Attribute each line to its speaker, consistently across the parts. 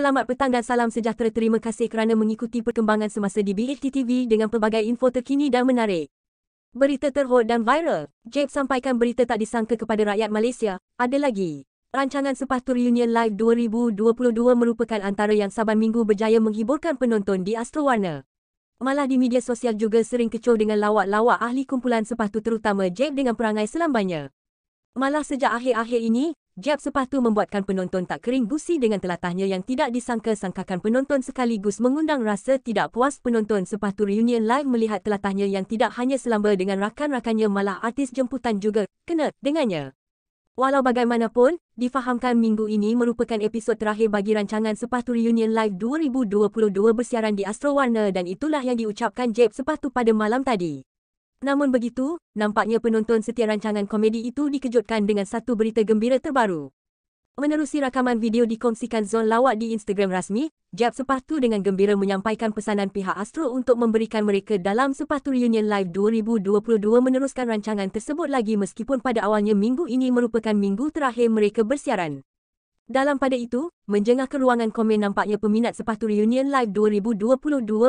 Speaker 1: Selamat petang dan salam sejahtera. Terima kasih kerana mengikuti perkembangan semasa di BHT TV dengan pelbagai info terkini dan menarik. Berita terhot dan viral. Jeb sampaikan berita tak disangka kepada rakyat Malaysia. Ada lagi. Rancangan Sepatu Reunion Live 2022 merupakan antara yang saban minggu berjaya menghiburkan penonton di Astro Warner. Malah di media sosial juga sering kecoh dengan lawak-lawak ahli kumpulan sepatu terutama Jeb dengan perangai selambanya. Malah sejak akhir-akhir ini, Jab sepatu membuatkan penonton tak kering gusi dengan telatahnya yang tidak disangka-sangkakan penonton sekaligus mengundang rasa tidak puas penonton sepatu reunion live melihat telatahnya yang tidak hanya selamba dengan rakan-rakannya malah artis jemputan juga kena dengannya. Walau bagaimanapun, difahamkan minggu ini merupakan episod terakhir bagi rancangan Sepatu Reunion Live 2022 bersiaran di Astro Warner dan itulah yang diucapkan Jeb Sepatu pada malam tadi. Namun begitu, nampaknya penonton setia rancangan komedi itu dikejutkan dengan satu berita gembira terbaru. Menerusi rakaman video dikongsikan Zon lawak di Instagram rasmi, Jab sepatu dengan gembira menyampaikan pesanan pihak Astro untuk memberikan mereka dalam sepatu reunion live 2022 meneruskan rancangan tersebut lagi meskipun pada awalnya minggu ini merupakan minggu terakhir mereka bersiaran. Dalam pada itu, menjengah ke ruangan komen nampaknya peminat sepatu reunion live 2022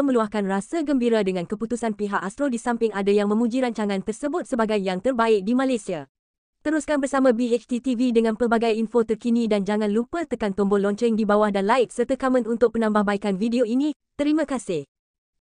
Speaker 1: meluahkan rasa gembira dengan keputusan pihak Astro di samping ada yang memuji rancangan tersebut sebagai yang terbaik di Malaysia. Teruskan bersama BHTTV dengan pelbagai info terkini dan jangan lupa tekan tombol lonceng di bawah dan like serta komen untuk penambahbaikan video ini. Terima kasih.